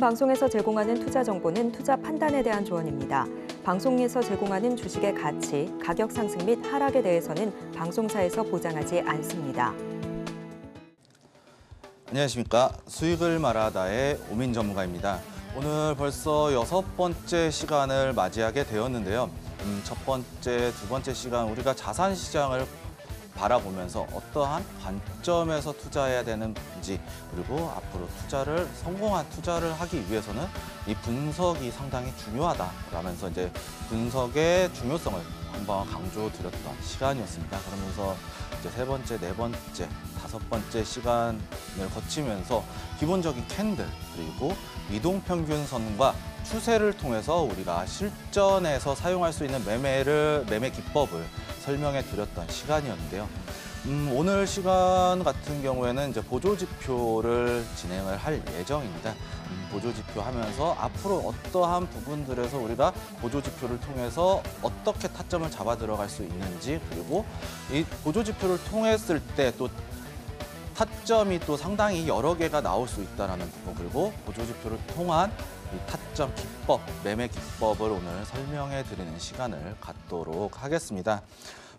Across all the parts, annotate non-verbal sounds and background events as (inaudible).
본 방송에서 제공하는 투자 정보는 투자 판단에 대한 조언입니다. 방송에서 제공하는 주식의 가치, 가격 상승 및 하락에 대해서는 방송사에서 보장하지 않습니다. 안녕하십니까. 수익을 말하다의 오민 전문가입니다. 오늘 벌써 여섯 번째 시간을 맞이하게 되었는데요. 음, 첫 번째, 두 번째 시간 우리가 자산 시장을 바라보면서 어떠한 관점에서 투자해야 되는지 그리고 앞으로 투자를 성공한 투자를 하기 위해서는 이 분석이 상당히 중요하다라면서 이제 분석의 중요성을 한번 강조드렸던 시간이었습니다. 그러면서 이제 세 번째, 네 번째, 다섯 번째 시간을 거치면서 기본적인 캔들 그리고 이동 평균선과 추세를 통해서 우리가 실전에서 사용할 수 있는 매매를 매매 기법을 설명해 드렸던 시간이었는데요. 음, 오늘 시간 같은 경우에는 이제 보조지표를 진행을 할 예정입니다. 음, 보조지표 하면서 앞으로 어떠한 부분들에서 우리가 보조지표를 통해서 어떻게 타점을 잡아 들어갈 수 있는지 그리고 이 보조지표를 통했을 때또 타점이 또 상당히 여러 개가 나올 수 있다는 부분 그리고 보조지표를 통한 이 타점 기법, 매매 기법을 오늘 설명해 드리는 시간을 갖도록 하겠습니다.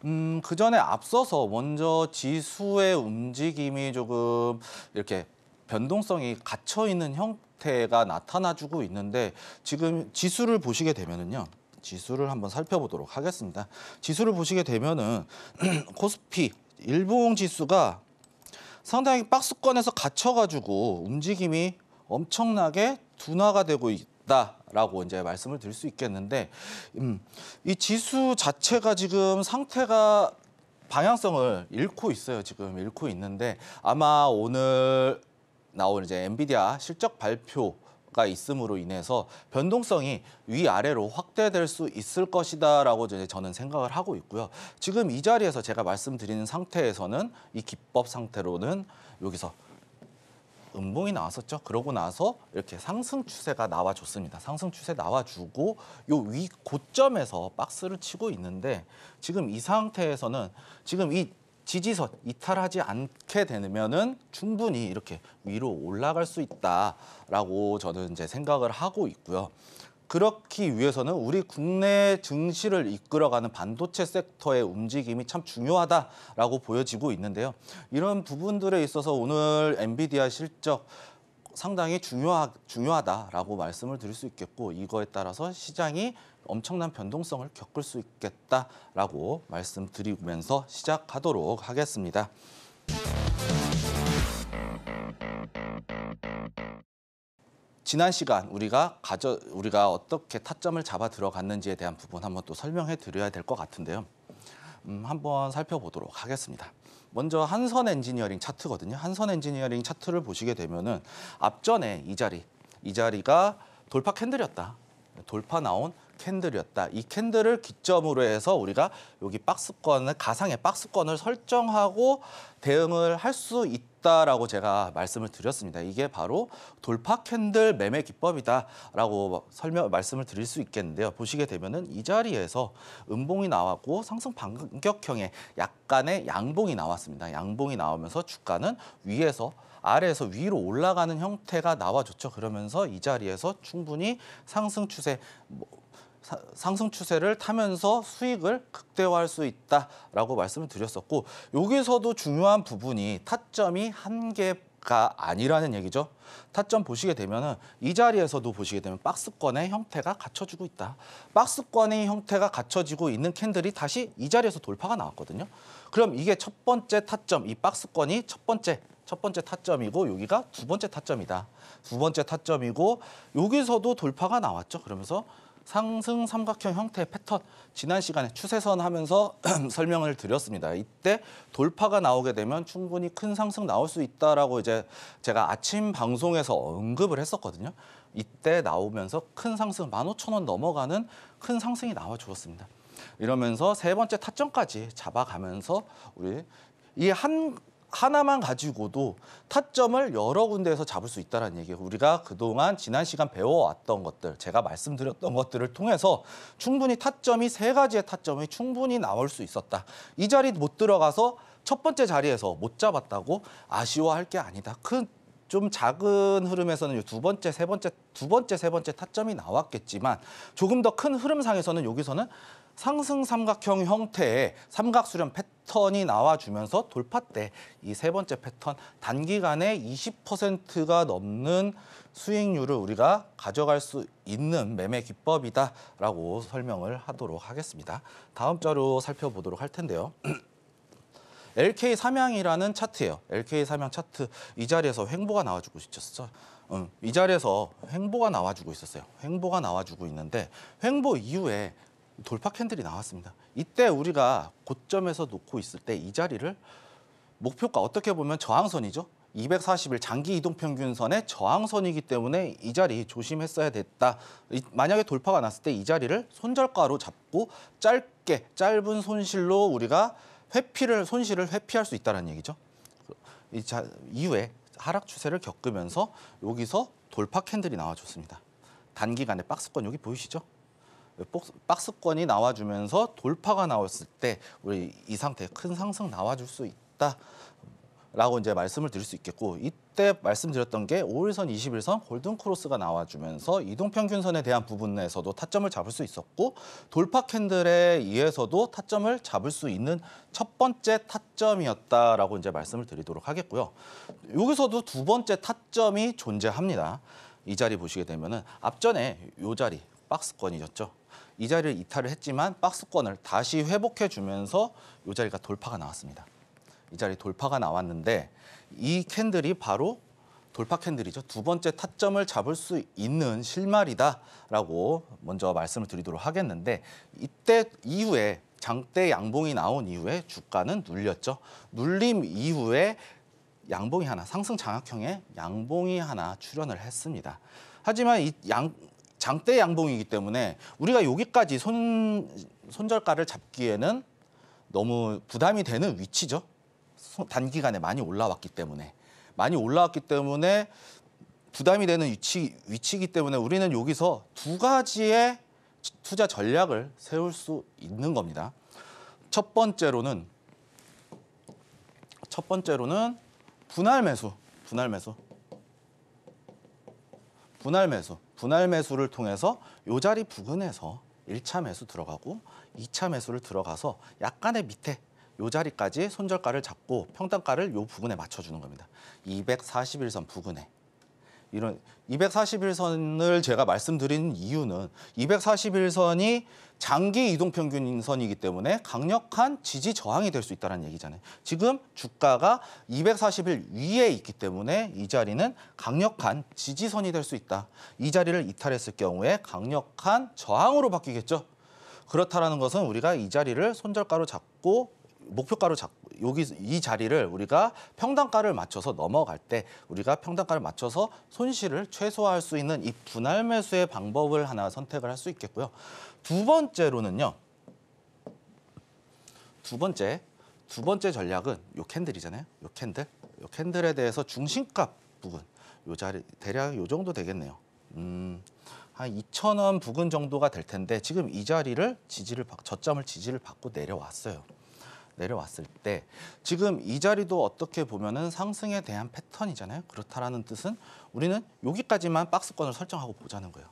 음, 그 전에 앞서서 먼저 지수의 움직임이 조금 이렇게 변동성이 갇혀 있는 형태가 나타나주고 있는데 지금 지수를 보시게 되면은요. 지수를 한번 살펴보도록 하겠습니다. 지수를 보시게 되면은 (clears throat) 코스피 일봉 지수가 상당히 박스권에서 갇혀가지고 움직임이 엄청나게 둔화가 되고 있다. 라고 이제 말씀을 드릴 수 있겠는데 음, 이 지수 자체가 지금 상태가 방향성을 잃고 있어요. 지금 잃고 있는데 아마 오늘 나온 이제 엔비디아 실적 발표 가 있음으로 인해서 변동성이 위아래로 확대될 수 있을 것이다라고 저는 생각을 하고 있고요. 지금 이 자리에서 제가 말씀드리는 상태에서는 이 기법 상태로는 여기서 음봉이 나왔었죠. 그러고 나서 이렇게 상승 추세가 나와줬습니다. 상승 추세 나와주고 요위 고점에서 박스를 치고 있는데 지금 이 상태에서는 지금 이 지지선 이탈하지 않게 되면은 충분히 이렇게 위로 올라갈 수 있다라고 저는 이제 생각을 하고 있고요. 그렇기 위해서는 우리 국내 증시를 이끌어가는 반도체 섹터의 움직임이 참 중요하다라고 보여지고 있는데요. 이런 부분들에 있어서 오늘 엔비디아 실적 상당히 중요하, 중요하다라고 말씀을 드릴 수 있겠고 이거에 따라서 시장이 엄청난 변동성을 겪을 수 있겠다라고 말씀드리면서 시작하도록 하겠습니다. 지난 시간 우리가 가져 우리가 어떻게 타점을 잡아 들어갔는지에 대한 부분 한번 또 설명해 드려야 될 것 같은데요. 음, 한번 살펴보도록 하겠습니다. 먼저 한선 엔지니어링 차트거든요. 한선 엔지니어링 차트를 보시게 되면은 앞전에 이 자리, 이 자리가 돌파 캔들이었다. 돌파 나온 캔들이었다. 이 캔들을 기점으로 해서 우리가 여기 박스권을 가상의 박스권을 설정하고 대응을 할 수 있다라고 제가 말씀을 드렸습니다. 이게 바로 돌파 캔들 매매 기법이다라고 설명 말씀을 드릴 수 있겠는데요. 보시게 되면은 이 자리에서 음봉이 나왔고 상승 반격형에 약간의 양봉이 나왔습니다. 양봉이 나오면서 주가는 위에서 아래에서 위로 올라가는 형태가 나와줬죠. 그러면서 이 자리에서 충분히 상승 추세 뭐 상승 추세를 타면서 수익을 극대화할 수 있다라고 말씀을 드렸었고 여기서도 중요한 부분이 타점이 한계가 아니라는 얘기죠. 타점 보시게 되면 은이 자리에서도 보시게 되면 박스권의 형태가 갖춰지고 있다. 박스권의 형태가 갖춰지고 있는 캔들이 다시 이 자리에서 돌파가 나왔거든요. 그럼 이게 첫 번째 타점, 이 박스권이 첫 번째 첫 번째 타점이고 여기가 두 번째 타점이다. 두 번째 타점이고 여기서도 돌파가 나왔죠. 그러면서 상승 삼각형 형태의 패턴 지난 시간에 추세선 하면서 (clears throat) 설명을 드렸습니다. 이때 돌파가 나오게 되면 충분히 큰 상승 나올 수 있다라고 이제 제가 아침 방송에서 언급을 했었거든요. 이때 나오면서 큰 상승 15,000원 넘어가는 큰 상승이 나와 주었습니다. 이러면서 세 번째 타점까지 잡아가면서 우리 이한 하나만 가지고도 타점을 여러 군데에서 잡을 수 있다는 얘기예요. 우리가 그동안 지난 시간 배워왔던 것들, 제가 말씀드렸던 것들을 통해서 충분히 타점이 세 가지의 타점이 충분히 나올 수 있었다. 이 자리 못 들어가서 첫 번째 자리에서 못 잡았다고 아쉬워할 게 아니다. 큰좀 그 작은 흐름에서는 두 번째, 세 번째, 두 번째, 세 번째 타점이 나왔겠지만 조금 더 큰 흐름상에서는 여기서는 상승 삼각형 형태의 삼각 수렴 패턴이 나와주면서 돌파 때 이 세 번째 패턴 단기간에 20%가 넘는 수익률을 우리가 가져갈 수 있는 매매 기법이다라고 설명을 하도록 하겠습니다. 다음 자료 살펴보도록 할 텐데요. LK (clears throat) 삼양이라는 차트예요. LK 삼양 차트 이 자리에서 횡보가 나와주고 있었죠. 음, 이 자리에서 횡보가 나와주고 있었어요. 횡보가 나와주고 있는데 횡보 이후에 돌파 캔들이 나왔습니다. 이때 우리가 고점에서 놓고 있을 때 이 자리를 목표가 어떻게 보면 저항선이죠. 240일 장기 이동 평균선의 저항선이기 때문에 이 자리 조심했어야 됐다. 만약에 돌파가 났을 때 이 자리를 손절가로 잡고 짧게 짧은 손실로 우리가 회피를 손실을 회피할 수 있다는 얘기죠. 이 자, 이후에 하락 추세를 겪으면서 여기서 돌파 캔들이 나와줬습니다. 단기간에 박스권 여기 보이시죠? 박스권이 나와주면서 돌파가 나왔을 때 우리 이 상태 큰 상승 나와줄 수 있다. 라고 이제 말씀을 드릴 수 있겠고 이때 말씀드렸던 게 5일선, 2 1선 골든크로스가 나와주면서 이동평균선에 대한 부분에서도 타점을 잡을 수 있었고 돌파 캔들에 의해서도 타점을 잡을 수 있는 첫 번째 타점이었다라고 이제 말씀을 드리도록 하겠고요. 여기서도 두 번째 타점이 존재합니다. 이 자리 보시게 되면 은 앞전에 이 자리 박스권이었죠. 이 자리를 이탈을 했지만 박스권을 다시 회복해주면서 이 자리가 돌파가 나왔습니다. 이 자리 돌파가 나왔는데 이 캔들이 바로 돌파 캔들이죠. 두 번째 타점을 잡을 수 있는 실마리다라고 먼저 말씀을 드리도록 하겠는데 이때 이후에 장대 양봉이 나온 이후에 주가는 눌렸죠. 눌림 이후에 양봉이 하나 상승 장악형의 양봉이 하나 출현을 했습니다. 하지만 이양 장대 양봉이기 때문에 우리가 여기까지 손 손절가를 잡기에는 너무 부담이 되는 위치죠. 단기간에 많이 올라왔기 때문에 많이 올라왔기 때문에 부담이 되는 위치 위치이기 때문에 우리는 여기서 두 가지의 투자 전략을 세울 수 있는 겁니다. 첫 번째로는 첫 번째로는 분할 매수, 분할 매수. 분할 매수. 분할 매수를 통해서 요 자리 부근에서 1차 매수 들어가고 2차 매수를 들어가서 약간의 밑에 요 자리까지 손절가를 잡고 평단가를 요 부근에 맞춰주는 겁니다. 241선 부근에. 이런 241선을 제가 말씀드린 이유는 241선이 장기 이동 평균선이기 때문에 강력한 지지 저항이 될 수 있다는 얘기잖아요. 지금 주가가 241 위에 있기 때문에 이 자리는 강력한 지지선이 될 수 있다. 이 자리를 이탈했을 경우에 강력한 저항으로 바뀌겠죠. 그렇다라는 것은 우리가 이 자리를 손절가로 잡고 목표가로 잡 여기 이 자리를 우리가 평당가를 맞춰서 넘어갈 때 우리가 평당가를 맞춰서 손실을 최소화할 수 있는 이 분할 매수의 방법을 하나 선택을 할 수 있겠고요. 두 번째로는요. 두 번째 두 번째 전략은 요 캔들이잖아요. 요 캔들. 요 캔들에 대해서 중심값 부분요 자리 대략 요 정도 되겠네요. 음. 한 2,000원 부근 정도가 될 텐데 지금 이 자리를 지지를 저점을 지지를 받고 내려왔어요. 내려왔을 때 지금 이 자리도 어떻게 보면은 상승에 대한 패턴이잖아요. 그렇다라는 뜻은 우리는 여기까지만 박스권을 설정하고 보자는 거예요.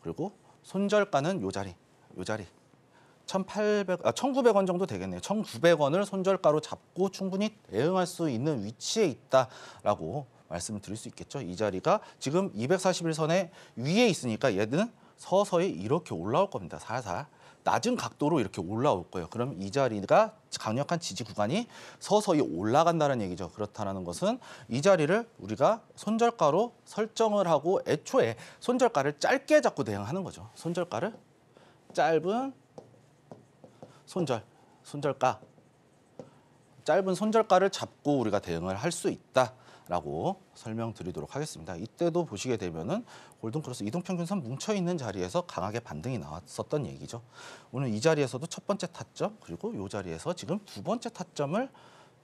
그리고 손절가는 요 자리, 요 자리. 1,800, 아, 1,900원 정도 되겠네요. 1,900원을 손절가로 잡고 충분히 대응할 수 있는 위치에 있다라고 말씀을 드릴 수 있겠죠. 이 자리가 지금 2 4 1선에 위에 있으니까 얘는 서서히 이렇게 올라올 겁니다. 살살. 낮은 각도로 이렇게 올라올 거예요. 그럼 이 자리가 강력한 지지 구간이 서서히 올라간다는 얘기죠. 그렇다는 것은 이 자리를 우리가 손절가로 설정을 하고 애초에 손절가를 짧게 잡고 대응하는 거죠. 손절가를 짧은 손절, 손절가 짧은 손절가를 잡고 우리가 대응을 할 수 있다. 라고 설명드리도록 하겠습니다. 이때도 보시게 되면은 골든크로스 이동평균선 뭉쳐있는 자리에서 강하게 반등이 나왔었던 얘기죠. 오늘 이 자리에서도 첫 번째 타점 그리고 이 자리에서 지금 두 번째 타점을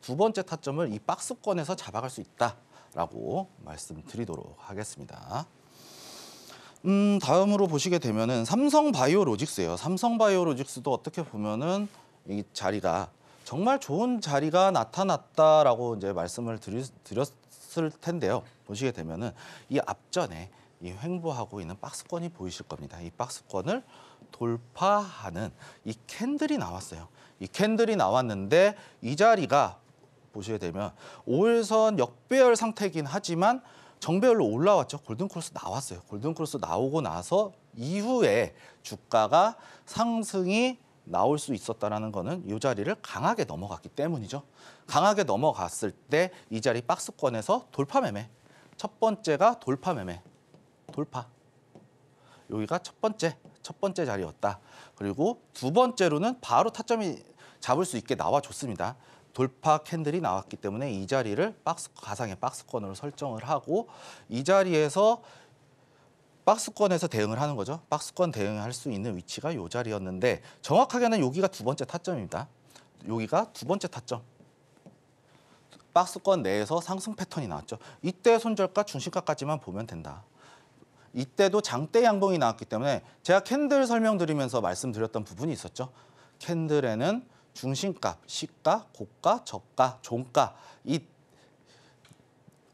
두 번째 타점을 이 박스권에서 잡아갈 수 있다라고 말씀드리도록 하겠습니다. 음, 다음으로 보시게 되면은 삼성바이오로직스예요. 삼성바이오로직스도 어떻게 보면은 이 자리가 정말 좋은 자리가 나타났다라고 이제 말씀을 드리, 드렸, 보셨을 텐데요. 보시게 되면은 이 앞전에 이 횡보하고 있는 박스권이 보이실 겁니다. 이 박스권을 돌파하는 이 캔들이 나왔어요. 이 캔들이 나왔는데 이 자리가 보시게 되면 5일선 역배열 상태긴 이 하지만 정배열로 올라왔죠. 골든크로스 나왔어요. 골든크로스 나오고 나서 이후에 주가가 상승이 나올 수 있었다는 거는 이 자리를 강하게 넘어갔기 때문이죠. 강하게 넘어갔을 때 이 자리 박스권에서 돌파 매매. 첫 번째가 돌파 매매. 돌파. 여기가 첫 번째, 첫 번째 자리였다. 그리고 두 번째로는 바로 타점이 잡을 수 있게 나와줬습니다. 돌파 캔들이 나왔기 때문에 이 자리를 박스, 가상의 박스권으로 설정을 하고 이 자리에서 박스권에서 대응을 하는 거죠. 박스권 대응할 수 있는 위치가 이 자리였는데 정확하게는 여기가 두 번째 타점입니다. 여기가 두 번째 타점. 박스권 내에서 상승 패턴이 나왔죠. 이때 손절가 중심가까지만 보면 된다. 이때도 장대 양봉이 나왔기 때문에 제가 캔들 설명드리면서 말씀드렸던 부분이 있었죠. 캔들에는 중심값, 시가, 고가, 저가, 종가 이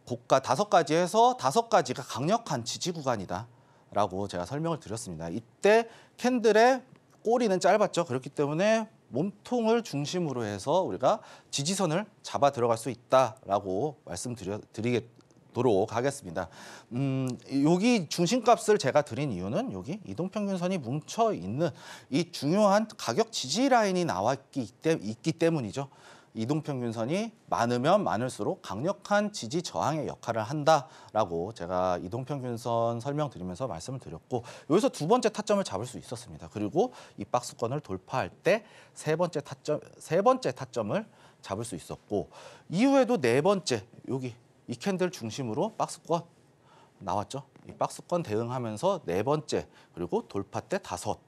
고가 다섯 가지 에서 다섯 가지가 강력한 지지 구간이다. 라고 제가 설명을 드렸습니다. 이때 캔들의 꼬리는 짧았죠. 그렇기 때문에 몸통을 중심으로 해서 우리가 지지선을 잡아 들어갈 수 있다라고 말씀드리도록 하겠습니다. 음, 여기 중심값을 제가 드린 이유는 여기 이동평균선이 뭉쳐 있는 이 중요한 가격 지지 라인이 나왔기 있기 때문이죠. 이동평균선이 많으면 많을수록 강력한 지지 저항의 역할을 한다라고 제가 이동평균선 설명드리면서 말씀을 드렸고 여기서 두 번째 타점을 잡을 수 있었습니다. 그리고 이 박스권을 돌파할 때 세 번째 타점 세 번째 타점을 잡을 수 있었고 이후에도 네 번째 여기 이 캔들 중심으로 박스권 나왔죠. 이 박스권 대응하면서 네 번째 그리고 돌파 때 다섯,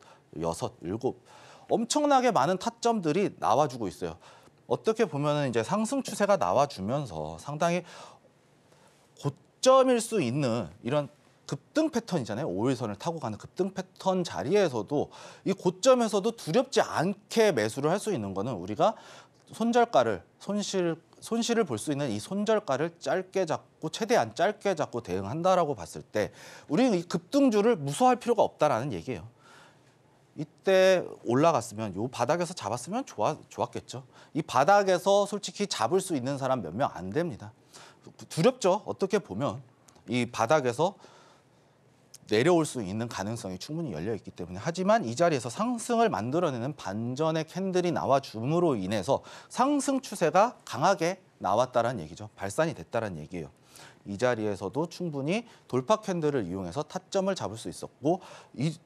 여섯, 일곱 엄청나게 많은 타점들이 나와주고 있어요. 어떻게 보면은 이제 상승 추세가 나와주면서 상당히 고점일 수 있는 이런 급등 패턴이잖아요. 오일선을 타고 가는 급등 패턴 자리에서도 이 고점에서도 두렵지 않게 매수를 할 수 있는 거는 우리가 손절가를 손실 손실을 볼 수 있는 이 손절가를 짧게 잡고 최대한 짧게 잡고 대응한다라고 봤을 때 우리는 이 급등주를 무서워할 필요가 없다라는 얘기예요. 이때 올라갔으면 요 바닥에서 잡았으면 좋아, 좋았겠죠. 이 바닥에서 솔직히 잡을 수 있는 사람 몇 명 안 됩니다. 두렵죠. 어떻게 보면 이 바닥에서 내려올 수 있는 가능성이 충분히 열려 있기 때문에 하지만 이 자리에서 상승을 만들어내는 반전의 캔들이 나와 줌으로 인해서 상승 추세가 강하게 나왔다는 얘기죠. 발산이 됐다는 얘기예요. 이 자리에서도 충분히 돌파 캔들을 이용해서 타점을 잡을 수 있었고 이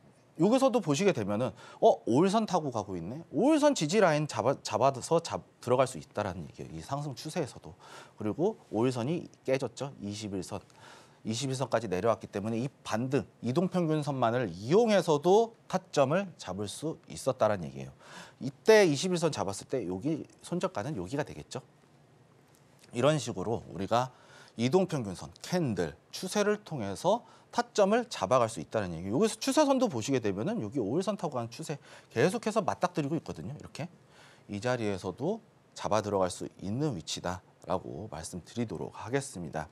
여기서도 보시게 되면은 어 오일선 타고 가고 있네. 오일선 지지 라인 잡아 잡아서 잡, 들어갈 수 있다라는 얘기예요. 이 상승 추세에서도 그리고 오일선이 깨졌죠. 21선. 21선까지 내려왔기 때문에 이 반등, 이동평균선만을 이용해서도 타점을 잡을 수 있었다는 얘기예요. 이때 21선 잡았을 때 여기 손절가는 여기가 되겠죠. 이런 식으로 우리가 이동평균선, 캔들, 추세를 통해서 타점을 잡아갈 수 있다는 얘기. 여기서 추세선도 보시게 되면은 여기 오일선 타고 가 추세 계속해서 맞닥뜨리고 있거든요. 이렇게 이 자리에서도 잡아 들어갈 수 있는 위치다라고 말씀드리도록 하겠습니다.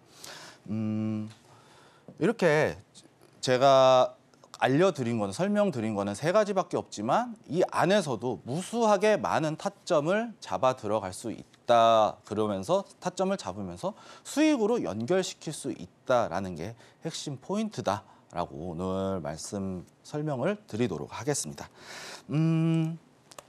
음, 이렇게 제가 알려드린 거는 설명드린 거는 세 가지밖에 없지만 이 안에서도 무수하게 많은 타점을 잡아 들어갈 수 있다. 있다 그러면서 타점을 잡으면서 수익으로 연결시킬 수 있다라는 게 핵심 포인트다. 라고 오늘 말씀 설명을 드리도록 하겠습니다. 음,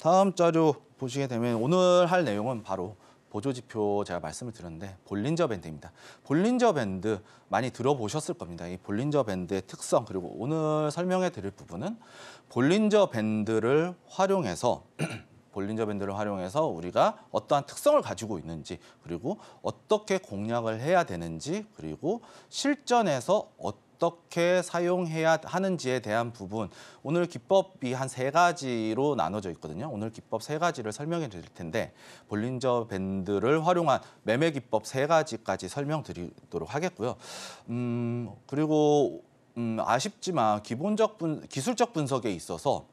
다음 자료 보시게 되면 오늘 할 내용은 바로 보조지표 제가 말씀을 드렸는데 볼린저 밴드입니다. 볼린저 밴드 많이 들어보셨을 겁니다. 이 볼린저 밴드의 특성 그리고 오늘 설명해 드릴 부분은 볼린저 밴드를 활용해서 (clears throat) 볼린저 밴드를 활용해서 우리가 어떠한 특성을 가지고 있는지 그리고 어떻게 공략을 해야 되는지 그리고 실전에서 어떻게 사용해야 하는지에 대한 부분 오늘 기법이 한 세 가지로 나눠져 있거든요. 오늘 기법 세 가지를 설명해 드릴 텐데 볼린저 밴드를 활용한 매매 기법 세 가지까지 설명드리도록 하겠고요. 음 그리고 음 아쉽지만 기본적 분 기술적 분석에 있어서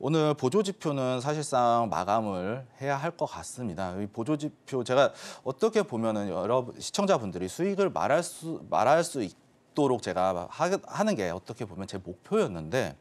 오늘 보조지표는 사실상 마감을 해야 할 것 같습니다. 이 보조지표 제가 어떻게 보면은 여러 시청자분들이 수익을 말할 수 말할 수 있도록 제가 하, 는게 어떻게 보면 제 목표였는데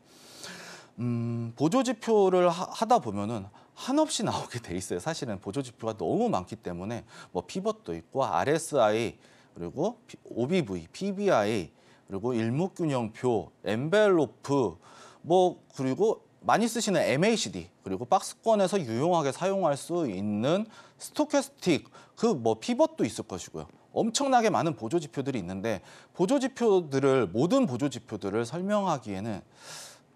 음, 보조지표를 하, 하다 보면은 한없이 나오게 돼 있어요. 사실은 보조지표가 너무 많기 때문에 뭐 피벗도 있고 RSI 그리고 OBV, PBI 그리고 일목균형표, 엠벨로프 뭐 그리고 많이 쓰시는 MACD 그리고 박스권에서 유용하게 사용할 수 있는 스토캐스틱 그 뭐 피벗도 있을 것이고요. 엄청나게 많은 보조 지표들이 있는데 보조 지표들을 모든 보조 지표들을 설명하기에는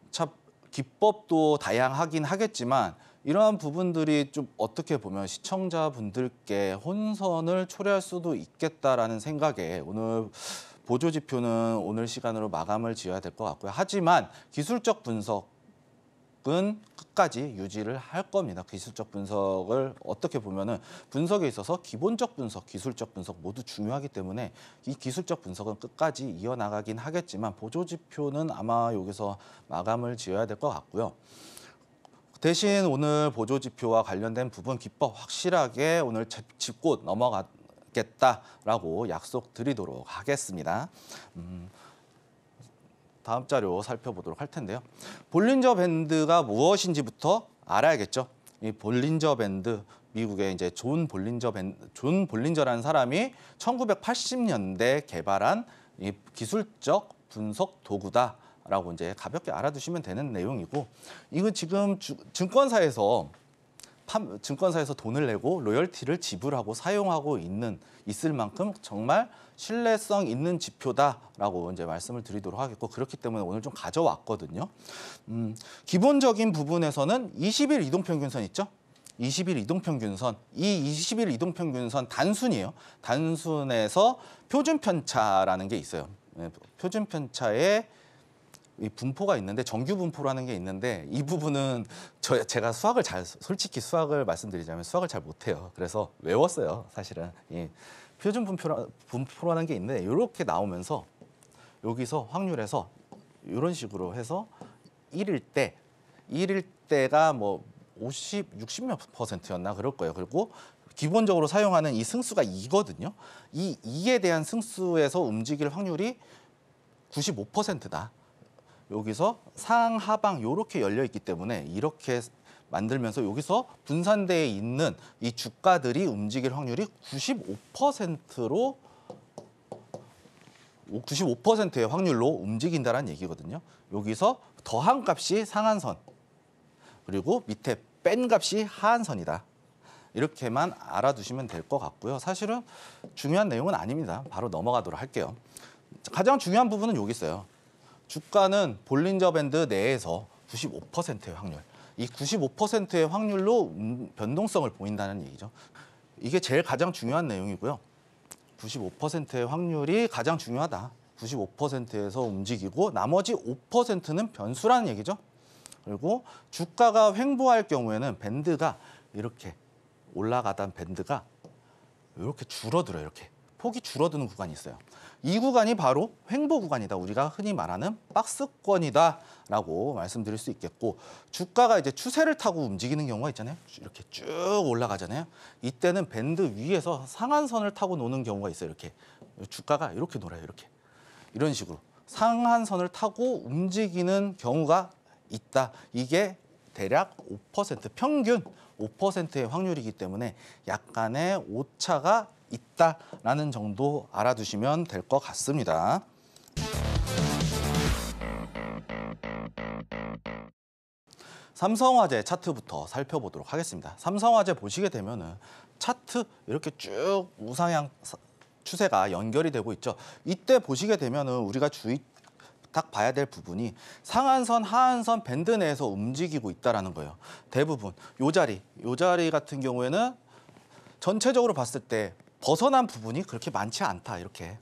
참 기법도 다양하긴 하겠지만 이러한 부분들이 좀 어떻게 보면 시청자분들께 혼선을 초래할 수도 있겠다라는 생각에 오늘 보조 지표는 오늘 시간으로 마감을 지어야 될 것 같고요. 하지만 기술적 분석 분석은 끝까지 유지를 할 겁니다. 기술적 분석을 어떻게 보면은 분석에 있어서 기본적 분석, 기술적 분석 모두 중요하기 때문에 이 기술적 분석은 끝까지 이어나가긴 하겠지만 보조지표는 아마 여기서 마감을 지어야 될 것 같고요. 대신 오늘 보조지표와 관련된 부분 기법 확실하게 오늘 짚고 넘어갔 겠다라고 약속드리도록 하겠습니다. 음, 다음 자료 살펴보도록 할 텐데요. 볼린저 밴드가 무엇인지부터 알아야겠죠. 이 볼린저 밴드 미국의 이제 존 볼린저 밴드, 존 볼린저라는 사람이 1980년대 개발한 이 기술적 분석 도구다. 라고 이제 가볍게 알아두시면 되는 내용이고 이건 지금 주, 증권사에서 증권사에서 돈을 내고 로열티를 지불하고 사용하고 있는 있을 만큼 정말 신뢰성 있는 지표다라고 이제 말씀을 드리도록 하겠고 그렇기 때문에 오늘 좀 가져왔거든요. 음, 기본적인 부분에서는 20일 이동평균선 있죠? 20일 이동평균선, 이 20일 이동평균선 단순이에요. 단순에서 표준편차라는 게 있어요. 예, 표준편차의 이 분포가 있는데 정규 분포라는 게 있는데 이 부분은 저 제가 수학을 잘 솔직히 수학을 말씀드리자면 수학을 잘 못해요. 그래서 외웠어요 사실은 예. 표준 분포라, 분포라는 게 있는데 이렇게 나오면서 여기서 확률에서 이런 식으로 해서 1일 때 1일 때가 뭐 50, 60 몇 퍼센트였나 그럴 거예요. 그리고 기본적으로 사용하는 이 승수가 2거든요. 이 2에 대한 승수에서 움직일 확률이 95%다. 여기서 상하방 이렇게 열려 있기 때문에 이렇게 만들면서 여기서 분산되어 있는 이 주가들이 움직일 확률이 95%로 95%의 확률로 움직인다는 얘기거든요. 여기서 더한 값이 상한선, 그리고 밑에 뺀 값이 하한선이다. 이렇게만 알아두시면 될 것 같고요. 사실은 중요한 내용은 아닙니다. 바로 넘어가도록 할게요. 가장 중요한 부분은 여기 있어요. 주가는 볼린저 밴드 내에서 95%의 확률. 이 95%의 확률로 음, 변동성을 보인다는 얘기죠. 이게 제일 가장 중요한 내용이고요. 95%의 확률이 가장 중요하다. 95%에서 움직이고 나머지 5%는 변수라는 얘기죠. 그리고 주가가 횡보할 경우에는 밴드가 이렇게 올라가던 밴드가 이렇게 줄어들어요. 이렇게 폭이 줄어드는 구간이 있어요. 이 구간이 바로 횡보 구간이다. 우리가 흔히 말하는 박스권이다라고 말씀드릴 수 있겠고 주가가 이제 추세를 타고 움직이는 경우가 있잖아요. 이렇게 쭉 올라가잖아요. 이때는 밴드 위에서 상한선을 타고 노는 경우가 있어요. 이렇게 주가가 이렇게 놀아요. 이렇게 이런 식으로 상한선을 타고 움직이는 경우가 있다. 이게 대략 5% 평균 5%의 확률이기 때문에 약간의 오차가 있다라는 정도 알아두시면 될 것 같습니다. 삼성화재 차트부터 살펴보도록 하겠습니다. 삼성화재 보시게 되면은 차트 이렇게 쭉 우상향 추세가 연결이 되고 있죠. 이때 보시게 되면은 우리가 주의 딱 봐야 될 부분이 상한선, 하한선 밴드 내에서 움직이고 있다라는 거예요. 대부분 요 자리, 요 자리 같은 경우에는 전체적으로 봤을 때 벗어난 부분이 그렇게 많지 않다 이렇게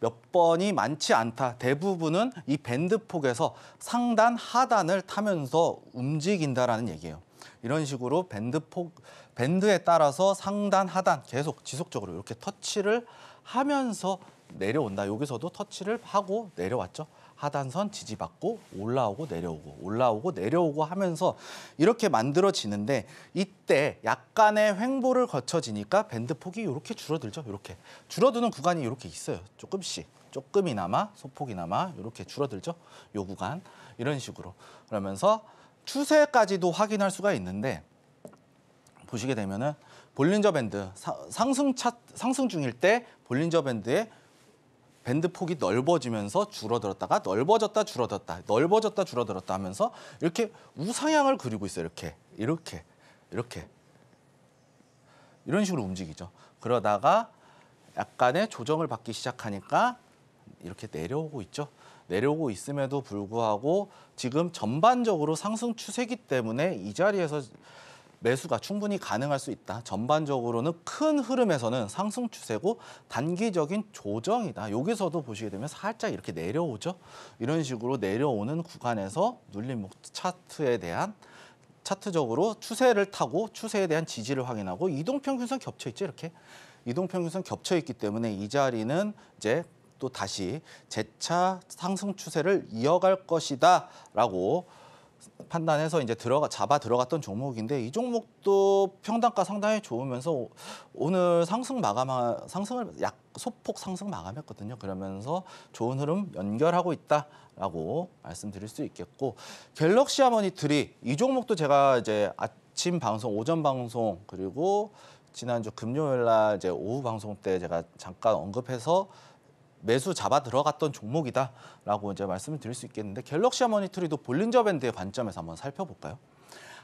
몇 번이 많지 않다. 대부분은 이 밴드 폭에서 상단, 하단을 타면서 움직인다라는 얘기예요. 이런 식으로 밴드 폭, 밴드에 따라서 상단, 하단 계속 지속적으로 이렇게 터치를 하면서 내려온다. 여기서도 터치를 하고 내려왔죠. 하단선 지지받고 올라오고 내려오고 올라오고 내려오고 하면서 이렇게 만들어지는데 이때 약간의 횡보를 거쳐지니까 밴드 폭이 이렇게 줄어들죠. 이렇게 줄어드는 구간이 이렇게 있어요. 조금씩 조금이나마 소폭이나마 이렇게 줄어들죠. 요 구간 이런 식으로 그러면서 추세까지도 확인할 수가 있는데 보시게 되면은 볼린저 밴드 상승 차 상승 중일 때 볼린저 밴드에 밴드 폭이 넓어지면서 줄어들었다가 넓어졌다 줄어들었다 넓어졌다 줄어들었다 하면서 이렇게 우상향을 그리고 있어요. 이렇게 이렇게 이렇게 이런 식으로 움직이죠. 그러다가 약간의 조정을 받기 시작하니까 이렇게 내려오고 있죠. 내려오고 있음에도 불구하고 지금 전반적으로 상승 추세기 때문에 이 자리에서 매수가 충분히 가능할 수 있다. 전반적으로는 큰 흐름에서는 상승 추세고 단기적인 조정이다. 여기서도 보시게 되면 살짝 이렇게 내려오죠. 이런 식으로 내려오는 구간에서 눌림목 차트에 대한 차트적으로 추세를 타고 추세에 대한 지지를 확인하고 이동평균선 겹쳐있죠 이렇게 이동평균선 겹쳐있기 때문에 이 자리는 이제 또 다시 재차 상승 추세를 이어갈 것이다 라고 판단해서 이제 들어가 잡아 들어갔던 종목인데 이 종목도 평단가 상당히 좋으면서 오늘 상승 마감 상승을 약 소폭 상승 마감했거든요. 그러면서 좋은 흐름 연결하고 있다라고 말씀드릴 수 있겠고 갤럭시 아머니들이이 종목도 제가 이제 아침 방송 오전 방송 그리고 지난주 금요일 날 이제 오후 방송 때 제가 잠깐 언급해서 매수 잡아 들어갔던 종목이다라고 이제 말씀을 드릴 수 있겠는데 갤럭시아 머니터리도 볼린저 밴드의 관점에서 한번 살펴볼까요?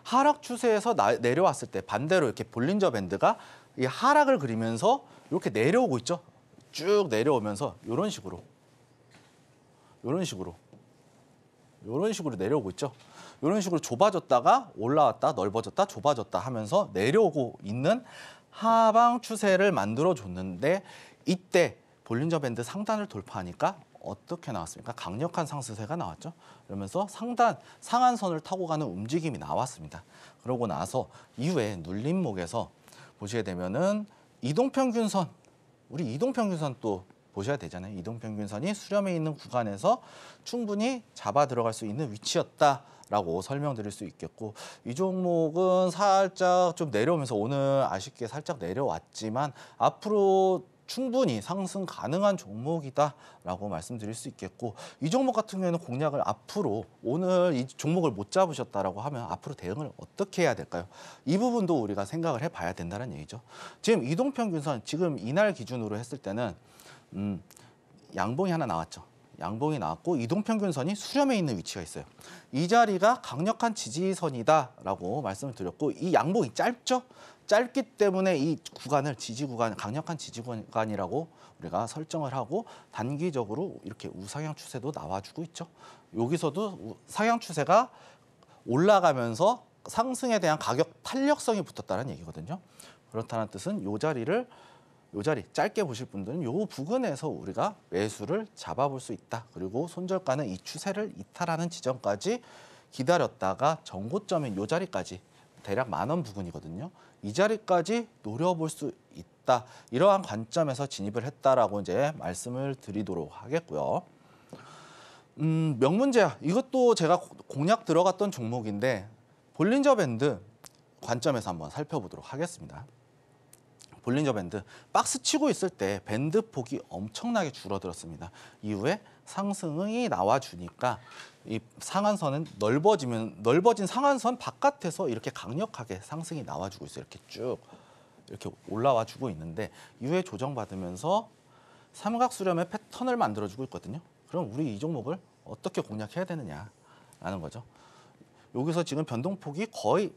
하락 추세에서 나, 내려왔을 때 반대로 이렇게 볼린저 밴드가 이 하락을 그리면서 이렇게 내려오고 있죠. 쭉 내려오면서 이런 식으로 이런 식으로 이런 식으로 내려오고 있죠. 이런 식으로 좁아졌다가 올라왔다 넓어졌다 좁아졌다 하면서 내려오고 있는 하방 추세를 만들어줬는데 이때 볼린저 밴드 상단을 돌파하니까 어떻게 나왔습니까? 강력한 상승세가 나왔죠. 그러면서 상단 상한선을 타고 가는 움직임이 나왔습니다. 그러고 나서 이후에 눌림목에서 보시게 되면은 이동평균선 우리 이동평균선 또 보셔야 되잖아요. 이동평균선이 수렴에 있는 구간에서 충분히 잡아 들어갈 수 있는 위치였다. 라고 설명드릴 수 있겠고 이 종목은 살짝 좀 내려오면서 오늘 아쉽게 살짝 내려왔지만 앞으로 충분히 상승 가능한 종목이다라고 말씀드릴 수 있겠고 이 종목 같은 경우에는 공략을 앞으로 오늘 이 종목을 못 잡으셨다라고 하면 앞으로 대응을 어떻게 해야 될까요? 이 부분도 우리가 생각을 해봐야 된다는 얘기죠. 지금 이동평균선 지금 이날 기준으로 했을 때는 음, 양봉이 하나 나왔죠. 양봉이 나왔고 이동평균선이 수렴에 있는 위치가 있어요. 이 자리가 강력한 지지선이다라고 말씀을 드렸고 이 양봉이 짧죠? 짧기 때문에 이 구간을 지지 구간, 강력한 지지 구간이라고 우리가 설정을 하고 단기적으로 이렇게 우상향 추세도 나와주고 있죠. 여기서도 상향 추세가 올라가면서 상승에 대한 가격 탄력성이 붙었다는 얘기거든요. 그렇다는 뜻은 이 자리를 이 자리 짧게 보실 분들은 이 부근에서 우리가 매수를 잡아볼 수 있다. 그리고 손절가는 이 추세를 이탈하는 지점까지 기다렸다가 정고점인이 자리까지 대략 만 원 부근이거든요. 이 자리까지 노려볼 수 있다. 이러한 관점에서 진입을 했다라고 이제 말씀을 드리도록 하겠고요. 음, 명문제야. 이것도 제가 공약 들어갔던 종목인데 볼린저 밴드 관점에서 한번 살펴보도록 하겠습니다. 볼린저 밴드 박스 치고 있을 때 밴드 폭이 엄청나게 줄어들었습니다. 이후에 상승이 나와주니까 이 상한선은 넓어지면 넓어진 상한선 바깥에서 이렇게 강력하게 상승이 나와주고 있어요. 이렇게 쭉 이렇게 올라와주고 있는데 유해 조정받으면서 삼각 수렴의 패턴을 만들어주고 있거든요. 그럼 우리 이 종목을 어떻게 공략해야 되느냐라는 거죠. 여기서 지금 변동폭이 거의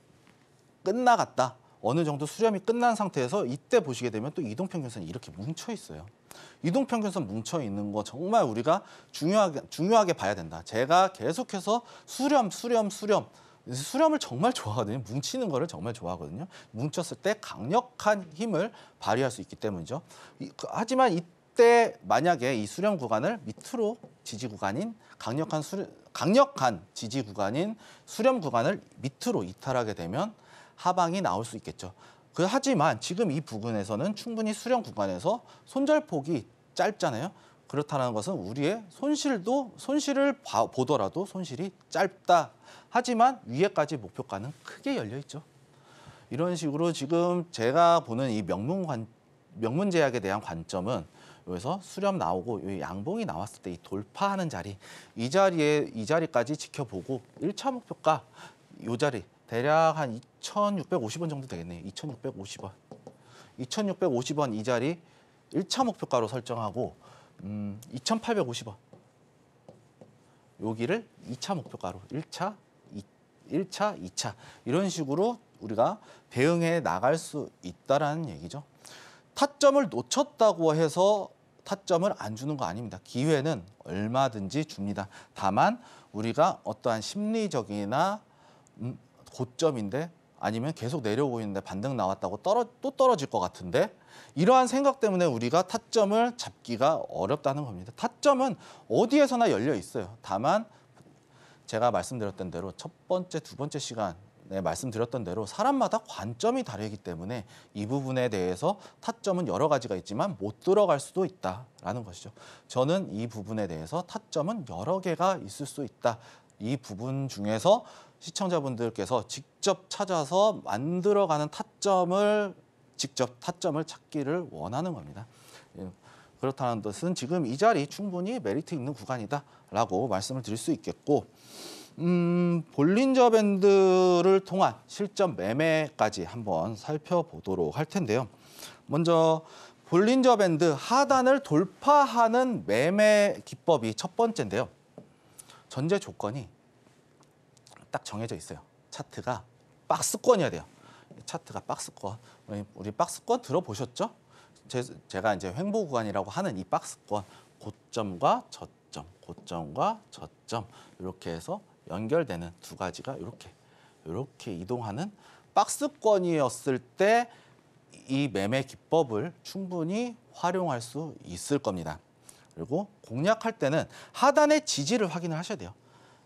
끝나갔다. 어느 정도 수렴이 끝난 상태에서 이때 보시게 되면 또 이동평균선이 이렇게 뭉쳐 있어요. 이동평균선 뭉쳐 있는 거 정말 우리가 중요하게, 중요하게 봐야 된다. 제가 계속해서 수렴, 수렴, 수렴 수렴을 정말 좋아하거든요. 뭉치는 거를 정말 좋아하거든요. 뭉쳤을 때 강력한 힘을 발휘할 수 있기 때문이죠. 그, 하지만 이때 만약에 이 수렴 구간을 밑으로 지지 구간인 강력한 수 강력한 지지 구간인 수렴 구간을 밑으로 이탈하게 되면 하방이 나올 수 있겠죠. 그 하지만 지금 이 부근에서는 충분히 수령 구간에서 손절폭이 짧잖아요. 그렇다는 것은 우리의 손실도 손실을 보더라도 손실이 짧다. 하지만 위에까지 목표가는 크게 열려 있죠. 이런 식으로 지금 제가 보는 이 명문 관, 명문 제약에 대한 관점은 여기서 수렴 나오고 양봉이 나왔을 때 이 돌파하는 자리 이 자리에 이 자리까지 지켜보고 일차 목표가 이 자리 대략 한 2,650원 정도 되겠네요. 2,650원. 2,650원 이 자리 1차 목표가로 설정하고 음, 2,850원. 여기를 2차 목표가로 1차, 2, 1차, 2차 이런 식으로 우리가 대응해 나갈 수있다는 얘기죠. 타점을 놓쳤다고 해서 타점을 안 주는 거 아닙니다. 기회는 얼마든지 줍니다. 다만 우리가 어떠한 심리적이나 음, 고점인데 아니면 계속 내려오고 있는데 반등 나왔다고 떨어, 또 떨어질 것 같은데 이러한 생각 때문에 우리가 타점을 잡기가 어렵다는 겁니다. 타점은 어디에서나 열려 있어요. 다만 제가 말씀드렸던 대로 첫 번째, 두 번째 시간 에 말씀드렸던 대로 사람마다 관점이 다르기 때문에 이 부분에 대해서 타점은 여러 가지가 있지만 못 들어갈 수도 있다라는 것이죠. 저는 이 부분에 대해서 타점은 여러 개가 있을 수 있다. 이 부분 중에서 시청자분들께서 직접 찾아서 만들어가는 타점을 직접 타점을 찾기를 원하는 겁니다. 예, 그렇다는 뜻은 지금 이 자리 충분히 메리트 있는 구간이다라고 말씀을 드릴 수 있겠고 음, 볼린저 밴드를 통한 실전 매매까지 한번 살펴보도록 할 텐데요. 먼저 볼린저 밴드 하단을 돌파하는 매매 기법이 첫 번째인데요. 전제 조건이 딱 정해져 있어요. 차트가 박스권이어야 돼요. 차트가 박스권. 우리 박스권 들어보셨죠? 제, 가 이제 횡보 구간이라고 하는 이 박스권 고점과 저점, 고점과 저점 이렇게 해서 연결되는 두 가지가 이렇게 이렇게 이동하는 박스권이었을 때 이 매매 기법을 충분히 활용할 수 있을 겁니다. 그리고 공략할 때는 하단의 지지를 확인을 하셔야 돼요.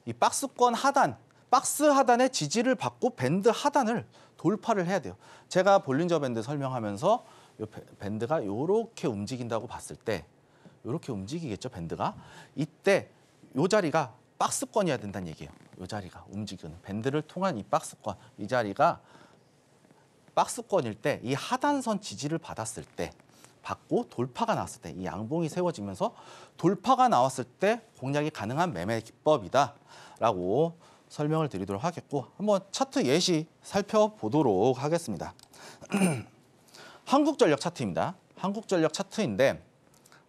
이 박스권 하단 박스 하단의 지지를 받고 밴드 하단을 돌파를 해야 돼요. 제가 볼린저 밴드 설명하면서 요 밴드가 이렇게 움직인다고 봤을 때 이렇게 움직이겠죠, 밴드가. 이때 이 자리가 박스권이어야 된다는 얘기예요. 이 자리가 움직이는 밴드를 통한 이 박스권, 이 자리가 박스권일 때 이 하단선 지지를 받았을 때 받고 돌파가 나왔을 때 이 양봉이 세워지면서 돌파가 나왔을 때 공략이 가능한 매매 기법이다라고 설명을 드리도록 하겠고 한번 차트 예시 살펴보도록 하겠습니다. (clears throat) 한국전력 차트입니다. 한국전력 차트인데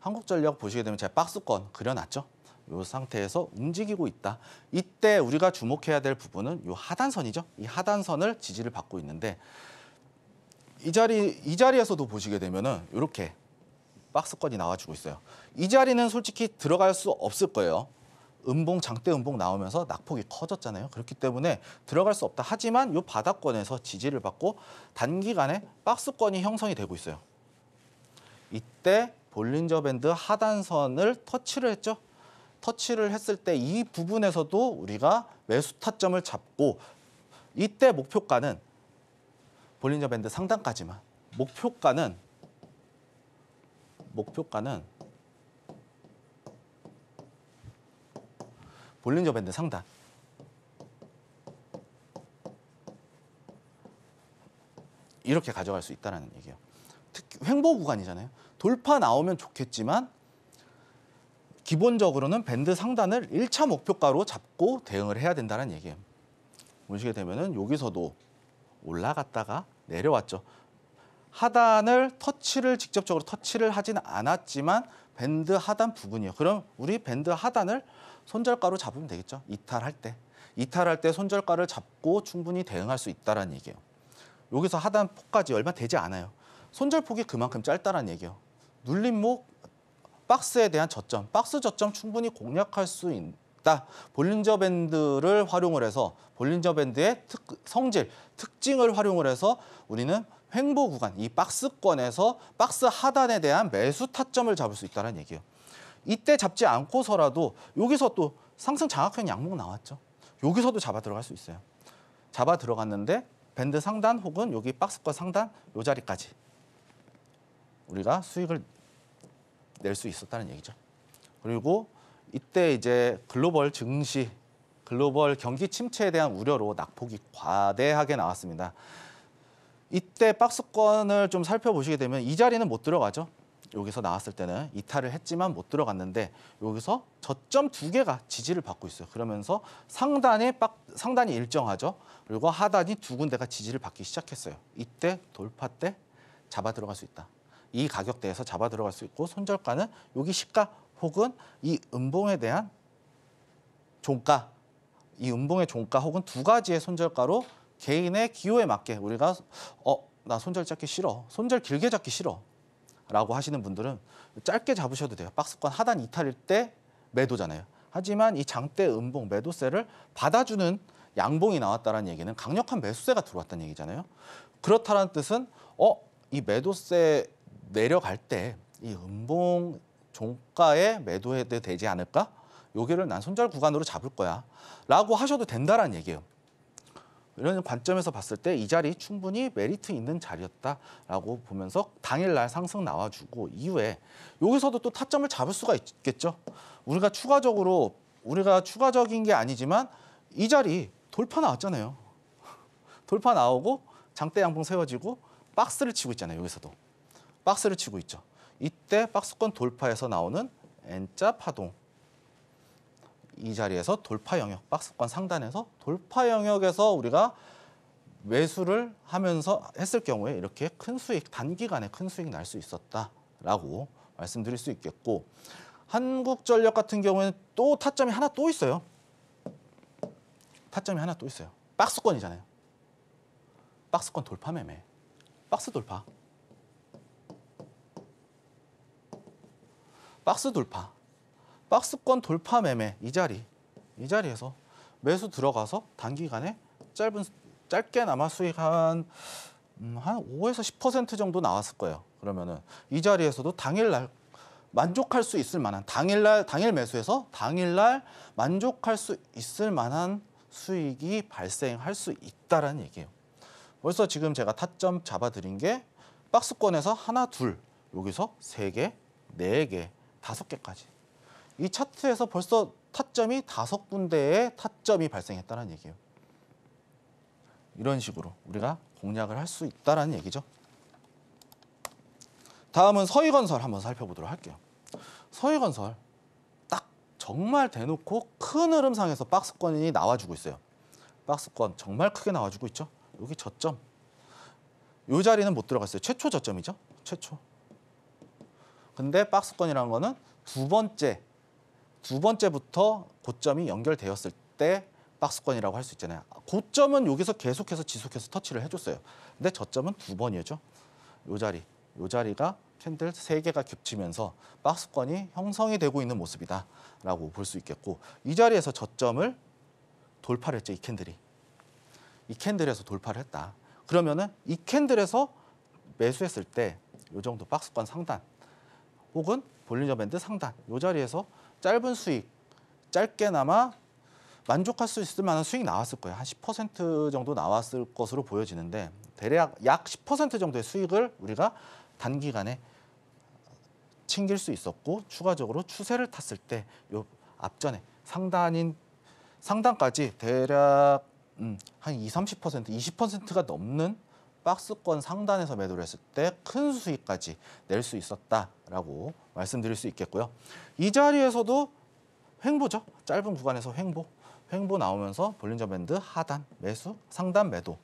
한국전력 보시게 되면 제가 박스권 그려놨죠. 이 상태에서 움직이고 있다. 이때 우리가 주목해야 될 부분은 이 하단선이죠. 이 하단선을 지지를 받고 있는데 이 자리 이 자리에서도 보시게 되면은 이렇게 박스권이 나와주고 있어요. 이 자리는 솔직히 들어갈 수 없을 거예요. 음봉, 장대 음봉 나오면서 낙폭이 커졌잖아요. 그렇기 때문에 들어갈 수 없다. 하지만 이 바닥권에서 지지를 받고 단기간에 박스권이 형성이 되고 있어요. 이때 볼린저 밴드 하단선을 터치를 했죠. 터치를 했을 때 이 부분에서도 우리가 매수 타점을 잡고 이때 목표가는 볼린저 밴드 상단까지만 목표가는 목표가는 볼린저 밴드 상단. 이렇게 가져갈 수 있다는 얘기예요. 특히 횡보 구간이잖아요. 돌파 나오면 좋겠지만 기본적으로는 밴드 상단을 1차 목표가로 잡고 대응을 해야 된다는 얘기예요. 보시게 되면은 여기서도 올라갔다가 내려왔죠. 하단을 터치를 직접적으로 터치를 하진 않았지만 밴드 하단 부분이요. 그럼 우리 밴드 하단을 손절가로 잡으면 되겠죠. 이탈할 때. 이탈할 때 손절가를 잡고 충분히 대응할 수 있다는 얘기예요. 여기서 하단 폭까지 얼마 되지 않아요. 손절폭이 그만큼 짧다는 얘기예요. 눌림목 박스에 대한 저점, 박스 저점 충분히 공략할 수 있다. 볼린저 밴드를 활용을 해서 볼린저 밴드의 특, 성질, 특징을 활용을 해서 우리는 횡보 구간, 이 박스권에서 박스 하단에 대한 매수 타점을 잡을 수 있다는 얘기예요. 이때 잡지 않고서라도 여기서 또 상승 장악형 양목 나왔죠. 여기서도 잡아 들어갈 수 있어요. 잡아 들어갔는데 밴드 상단 혹은 여기 박스권 상단 요 자리까지 우리가 수익을 낼 수 있었다는 얘기죠. 그리고 이때 이제 글로벌 증시, 글로벌 경기 침체에 대한 우려로 낙폭이 과대하게 나왔습니다. 이때 박스권을 좀 살펴보시게 되면 이 자리는 못 들어가죠. 여기서 나왔을 때는 이탈을 했지만 못 들어갔는데 여기서 저점 두 개가 지지를 받고 있어요. 그러면서 상단에 빡, 상단이 일정하죠. 그리고 하단이 두 군데가 지지를 받기 시작했어요. 이때 돌파 때 잡아 들어갈 수 있다. 이 가격대에서 잡아 들어갈 수 있고 손절가는 여기 시가 혹은 이 음봉에 대한 종가 이 음봉의 종가 혹은 두 가지의 손절가로 개인의 기호에 맞게 우리가 어 나 손절 잡기 싫어 손절 길게 잡기 싫어 라고 하시는 분들은 짧게 잡으셔도 돼요. 박스권 하단 이탈일 때 매도잖아요. 하지만 이 장대 음봉 매도세를 받아주는 양봉이 나왔다는 얘기는 강력한 매수세가 들어왔다는 얘기잖아요. 그렇다는 뜻은 어, 이 매도세 내려갈 때 이 음봉 종가에 매도해도 되지 않을까? 요기를난 손절 구간으로 잡을 거야 라고 하셔도 된다라는 얘기예요. 이런 관점에서 봤을 때 이 자리 충분히 메리트 있는 자리였다라고 보면서 당일날 상승 나와주고 이후에 여기서도 또 타점을 잡을 수가 있겠죠. 우리가 추가적으로 우리가 추가적인 게 아니지만 이 자리 돌파 나왔잖아요. (laughs) 돌파 나오고 장대 양봉 세워지고 박스를 치고 있잖아요. 여기서도 박스를 치고 있죠. 이때 박스권 돌파에서 나오는 N자 파동 이 자리에서 돌파 영역, 박스권 상단에서 돌파 영역에서 우리가 매수를 하면서 했을 경우에 이렇게 큰 수익, 단기간에 큰 수익 날 수 있었다라고 말씀드릴 수 있겠고 한국전력 같은 경우에는 또 타점이 하나 또 있어요. 타점이 하나 또 있어요. 박스권이잖아요. 박스권 돌파 매매. 박스 돌파. 박스 돌파. 박스권 돌파 매매 이 자리 이 자리에서 매수 들어가서 단기간에 짧은 짧게나마 수익 한한 음, 5에서 10% 정도 나왔을 거예요. 그러면은 이 자리에서도 당일날 만족할 수 있을 만한 당일날 당일 매수해서 당일날 만족할 수 있을 만한 수익이 발생할 수 있다라는 얘기예요. 벌써 지금 제가 타점 잡아드린 게 박스권에서 하나 둘 여기서 세 개, 네 개, 다섯 개까지 이 차트에서 벌써 타점이 다섯 군데에 타점이 발생했다는 얘기예요. 이런 식으로 우리가 공략을 할 수 있다는 얘기죠. 다음은 서희건설 한번 살펴보도록 할게요. 서희건설 딱 정말 대놓고 큰 흐름상에서 박스권이 나와주고 있어요. 박스권 정말 크게 나와주고 있죠. 여기 저점. 이 자리는 못 들어갔어요. 최초 저점이죠. 최초. 근데 박스권이라는 거는 두 번째 두 번째부터 고점이 연결되었을 때 박스권이라고 할 수 있잖아요. 고점은 여기서 계속해서 지속해서 터치를 해줬어요. 근데 저점은 두 번이죠. 이 자리, 이 자리가 캔들 세개가 겹치면서 박스권이 형성이 되고 있는 모습이다라고 볼 수 있겠고 이 자리에서 저점을 돌파를 했죠, 이 캔들이. 이 캔들에서 돌파를 했다. 그러면 은이 캔들에서 매수했을 때 이 정도 박스권 상단 혹은 볼린저 밴드 상단 이 자리에서 짧은 수익, 짧게나마 만족할 수 있을 만한 수익 이 나왔을 거예요. 한 10% 정도 나왔을 것으로 보여지는데 대략 약 10% 정도의 수익을 우리가 단기간에 챙길 수 있었고 추가적으로 추세를 탔을 때 요 앞전에 상단인 상단까지 대략 음, 한 2, 30% 20%가 넘는 박스권 상단에서 매도를 했을 때 큰 수익까지 낼 수 있었다. 라고 말씀드릴 수 있겠고요. 이 자리에서도 횡보죠. 짧은 구간에서 횡보. 횡보 나오면서 볼린저 밴드 하단, 매수, 상단, 매도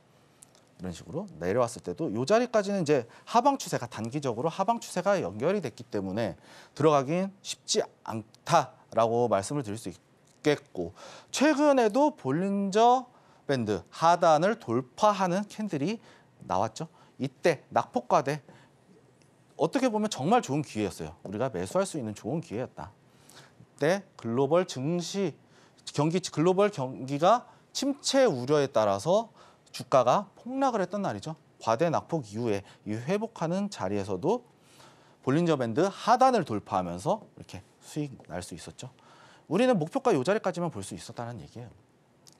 이런 식으로 내려왔을 때도 이 자리까지는 이제 하방 추세가 단기적으로 하방 추세가 연결이 됐기 때문에 들어가긴 쉽지 않다라고 말씀을 드릴 수 있겠고 최근에도 볼린저 밴드 하단을 돌파하는 캔들이 나왔죠. 이때 낙폭과대 어떻게 보면 정말 좋은 기회였어요. 우리가 매수할 수 있는 좋은 기회였다. 그때 글로벌 증시 경기 글로벌 경기가 침체 우려에 따라서 주가가 폭락을 했던 날이죠. 과대 낙폭 이후에 이 회복하는 자리에서도 볼린저 밴드 하단을 돌파하면서 이렇게 수익 날 수 있었죠. 우리는 목표가 요 자리까지만 볼 수 있었다는 얘기예요.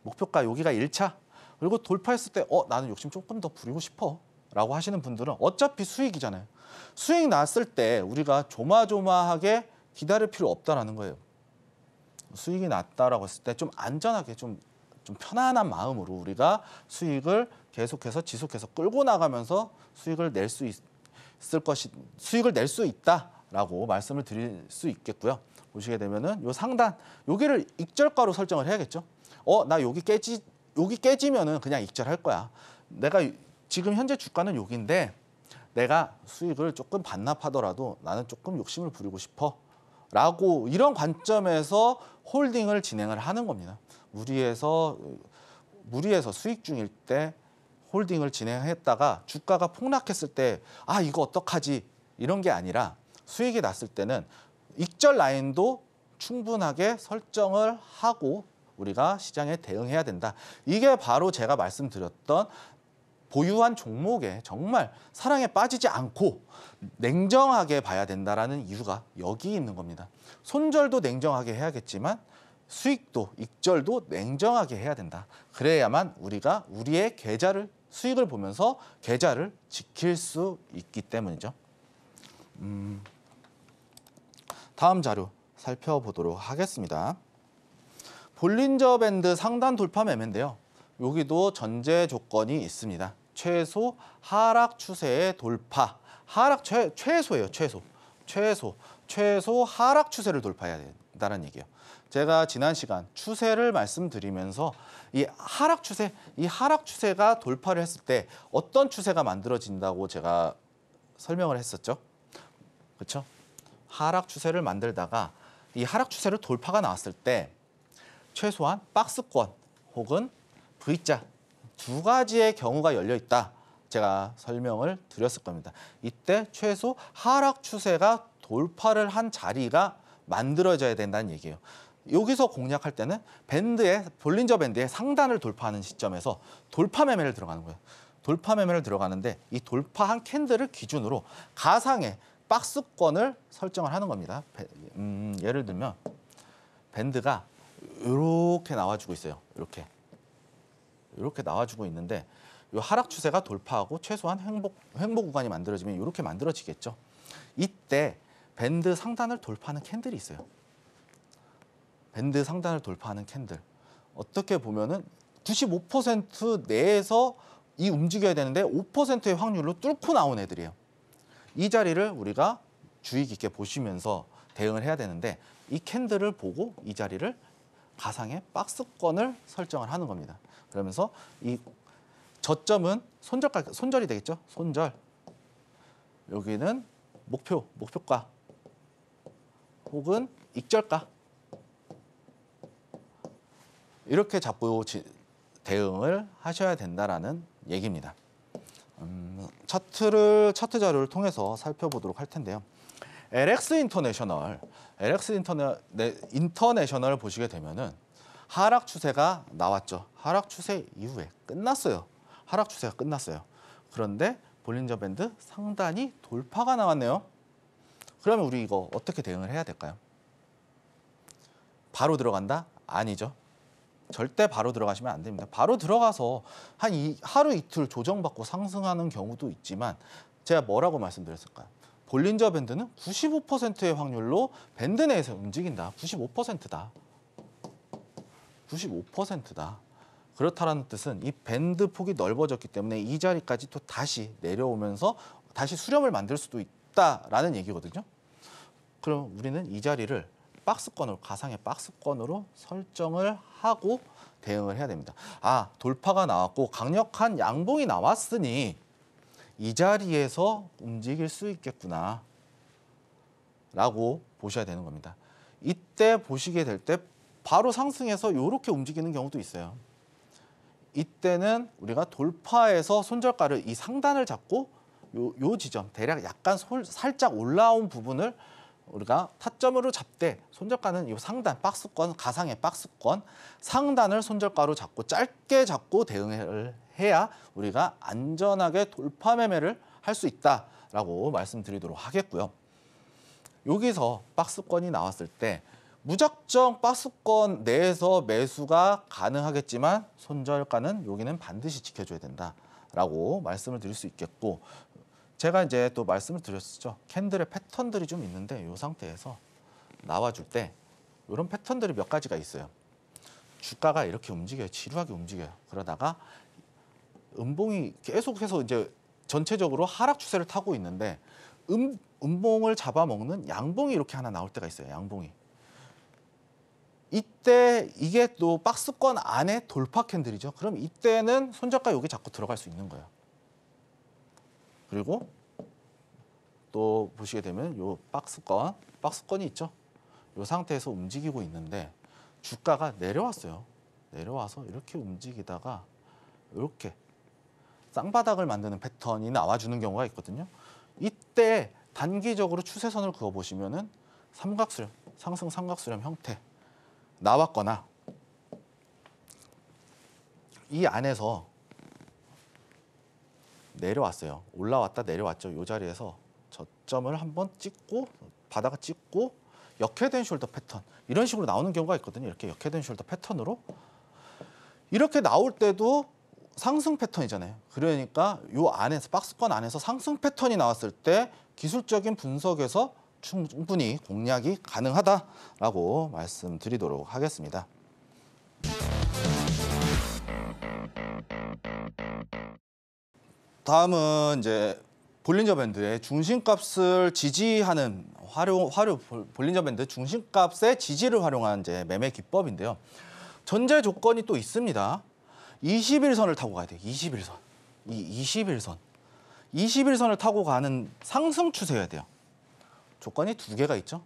목표가 여기가 1차 그리고 돌파했을 때 어 나는 욕심 조금 더 부리고 싶어 라고 하시는 분들은 어차피 수익이잖아요. 수익 났을 때 우리가 조마조마하게 기다릴 필요 없다라는 거예요. 수익이 났다라고 했을 때 좀 안전하게 좀, 좀 편안한 마음으로 우리가 수익을 계속해서 지속해서 끌고 나가면서 수익을 낼 수 있을 것이 수익을 낼 수 있다라고 말씀을 드릴 수 있겠고요. 보시게 되면은 요 상단 여기를 익절가로 설정을 해야겠죠. 어, 나 여기 깨지 여기 깨지면은 그냥 익절할 거야. 내가 지금 현재 주가는 여기인데 내가 수익을 조금 반납하더라도 나는 조금 욕심을 부리고 싶어 라고 이런 관점에서 홀딩을 진행을 하는 겁니다. 무리해서 무리해서 수익 중일 때 홀딩을 진행했다가 주가가 폭락했을 때 아 이거 어떡하지 이런 게 아니라 수익이 났을 때는 익절 라인도 충분하게 설정을 하고 우리가 시장에 대응해야 된다. 이게 바로 제가 말씀드렸던 보유한 종목에 정말 사랑에 빠지지 않고 냉정하게 봐야 된다라는 이유가 여기 있는 겁니다. 손절도 냉정하게 해야겠지만 수익도 익절도 냉정하게 해야 된다. 그래야만 우리가 우리의 계좌를 수익을 보면서 계좌를 지킬 수 있기 때문이죠. 음, 다음 자료 살펴보도록 하겠습니다. 볼린저 밴드 상단 돌파 매매인데요. 여기도 전제 조건이 있습니다. 최소 하락 추세의 돌파. 하락 최, 최소예요, 최소. 최소. 최소 하락 추세를 돌파해야 된다는 얘기예요. 제가 지난 시간 추세를 말씀드리면서 이 하락 추세, 이 하락 추세가 돌파를 했을 때 어떤 추세가 만들어진다고 제가 설명을 했었죠. 그렇죠? 하락 추세를 만들다가 이 하락 추세를 돌파가 나왔을 때 최소한 박스권 혹은 V자 그 두 가지의 경우가 열려 있다. 제가 설명을 드렸을 겁니다. 이때 최소 하락 추세가 돌파를 한 자리가 만들어져야 된다는 얘기예요. 여기서 공략할 때는 밴드의 볼린저 밴드의 상단을 돌파하는 시점에서 돌파 매매를 들어가는 거예요. 돌파 매매를 들어가는데 이 돌파한 캔들을 기준으로 가상의 박스권을 설정을 하는 겁니다. 음, 예를 들면 밴드가 이렇게 나와주고 있어요. 이렇게 이렇게 나와주고 있는데 이 하락 추세가 돌파하고 최소한 행복, 행보 구간이 만들어지면 이렇게 만들어지겠죠. 이때 밴드 상단을 돌파하는 캔들이 있어요. 밴드 상단을 돌파하는 캔들. 어떻게 보면은 95% 내에서 이 움직여야 되는데 5%의 확률로 뚫고 나온 애들이에요. 이 자리를 우리가 주의 깊게 보시면서 대응을 해야 되는데 이 캔들을 보고 이 자리를 가상의 박스권을 설정을 하는 겁니다. 그러면서 이 저점은 손절 손절이 되겠죠. 손절. 여기는 목표, 목표가 혹은 익절가 이렇게 잡고 대응을 하셔야 된다라는 얘기입니다. 음, 차트를 차트 자료를 통해서 살펴보도록 할 텐데요. LX 인터내셔널, LX 인터내, 네, 인터내셔널 보시게 되면은 하락 추세가 나왔죠. 하락 추세 이후에 끝났어요. 하락 추세가 끝났어요. 그런데 볼린저 밴드 상단이 돌파가 나왔네요. 그러면 우리 이거 어떻게 대응을 해야 될까요? 바로 들어간다? 아니죠. 절대 바로 들어가시면 안 됩니다. 바로 들어가서 한 이, 하루 이틀 조정받고 상승하는 경우도 있지만 제가 뭐라고 말씀드렸을까요? 볼린저 밴드는 95%의 확률로 밴드 내에서 움직인다. 95%다. 95%다. 그렇다라는 뜻은 이 밴드 폭이 넓어졌기 때문에 이 자리까지 또 다시 내려오면서 다시 수렴을 만들 수도 있다라는 얘기거든요. 그럼 우리는 이 자리를 박스권으로 가상의 박스권으로 설정을 하고 대응을 해야 됩니다. 아 돌파가 나왔고 강력한 양봉이 나왔으니 이 자리에서 움직일 수 있겠구나 라고 보셔야 되는 겁니다. 이때 보시게 될때 바로 상승해서 이렇게 움직이는 경우도 있어요. 이때는 우리가 돌파해서 손절가를 이 상단을 잡고 요, 요 지점 대략 약간 솔, 살짝 올라온 부분을 우리가 타점으로 잡되 손절가는 이 상단 박스권 가상의 박스권 상단을 손절가로 잡고 짧게 잡고 대응을 해야 우리가 안전하게 돌파 매매를 할 수 있다라고 말씀드리도록 하겠고요. 여기서 박스권이 나왔을 때 무작정 박스권 내에서 매수가 가능하겠지만 손절가는 여기는 반드시 지켜줘야 된다라고 말씀을 드릴 수 있겠고 제가 이제 또 말씀을 드렸었죠. 캔들의 패턴들이 좀 있는데 이 상태에서 나와줄 때 이런 패턴들이 몇 가지가 있어요. 주가가 이렇게 움직여요. 지루하게 움직여요. 그러다가 음봉이 계속해서 이제 전체적으로 하락 추세를 타고 있는데 음, 음봉을 잡아먹는 양봉이 이렇게 하나 나올 때가 있어요. 양봉이. 이때 이게 또 박스권 안에 돌파 캔들이죠. 그럼 이때는 손절가 여기 자꾸 들어갈 수 있는 거예요. 그리고 또 보시게 되면 요 박스권, 박스권이 있죠. 요 상태에서 움직이고 있는데 주가가 내려왔어요. 내려와서 이렇게 움직이다가 이렇게 쌍바닥을 만드는 패턴이 나와주는 경우가 있거든요. 이때 단기적으로 추세선을 그어보시면 은 삼각수렴, 상승 삼각수렴 형태 나왔거나 이 안에서 내려왔어요. 올라왔다 내려왔죠. 이 자리에서 저점을 한번 찍고 바닥을 찍고 역회된 숄더 패턴 이런 식으로 나오는 경우가 있거든요. 이렇게 역회된 숄더 패턴으로 이렇게 나올 때도 상승 패턴이잖아요. 그러니까 이 안에서 박스권 안에서 상승 패턴이 나왔을 때 기술적인 분석에서 충분히 공략이 가능하다라고 말씀드리도록 하겠습니다. 다음은 이제 볼린저 밴드의 중심값을 지지하는 활용 활용 볼린저 밴드 중심값의 지지를 활용한 이제 매매 기법인데요. 전제 조건이 또 있습니다. 21선을 타고 가야 돼요. 21선. 이 21선. 21선을 타고 가는 상승 추세여야 돼요. 조건이 두 개가 있죠.